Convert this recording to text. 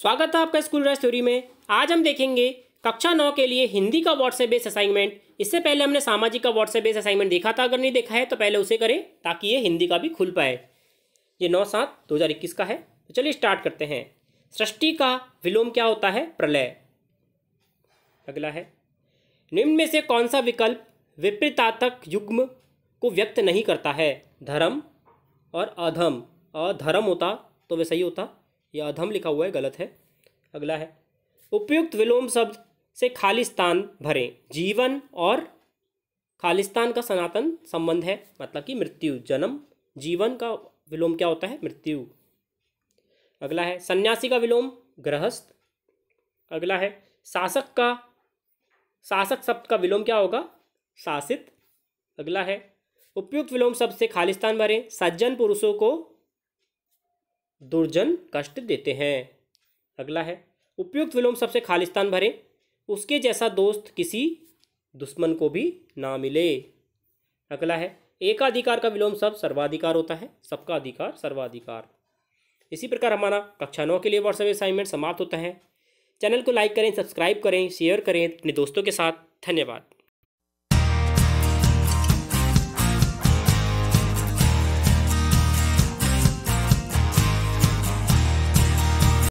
स्वागत है आपका स्कूल ड्रेस थ्योरी में आज हम देखेंगे कक्षा नौ के लिए हिंदी का व्हाट्सएप बेस असाइनमेंट इससे पहले हमने सामाजिक का व्हाट्सएप बेस असाइनमेंट देखा था अगर नहीं देखा है तो पहले उसे करें ताकि ये हिंदी का भी खुल पाए ये नौ सात दो हज़ार इक्कीस का है तो चलिए स्टार्ट करते हैं सृष्टि का विलोम क्या होता है प्रलय अगला है निम्न में से कौन सा विकल्प विपरीतात्मक युग्म को व्यक्त नहीं करता है धर्म और अधम अधर्म होता तो वे सही होता या अधम लिखा हुआ है गलत है अगला है उपयुक्त विलोम शब्द से खालिस्तान भरें जीवन और खालिस्तान का सनातन संबंध है मतलब कि मृत्यु जन्म जीवन का विलोम क्या होता है मृत्यु अगला है सन्यासी का विलोम गृहस्थ अगला है शासक का शासक शब्द का विलोम क्या होगा शासित अगला है उपयुक्त विलोम शब्द से खालिस्तान भरें सज्जन पुरुषों को दुर्जन कष्ट देते हैं अगला है उपयुक्त विलोम सबसे खालिस्तान भरे उसके जैसा दोस्त किसी दुश्मन को भी ना मिले अगला है एकाधिकार का विलोम सब सर्वाधिकार होता है सबका अधिकार सर्वाधिकार इसी प्रकार हमारा कक्षा नौ के लिए व्हाट्सएप असाइनमेंट समाप्त होता है चैनल को लाइक करें सब्सक्राइब करें शेयर करें अपने दोस्तों के साथ धन्यवाद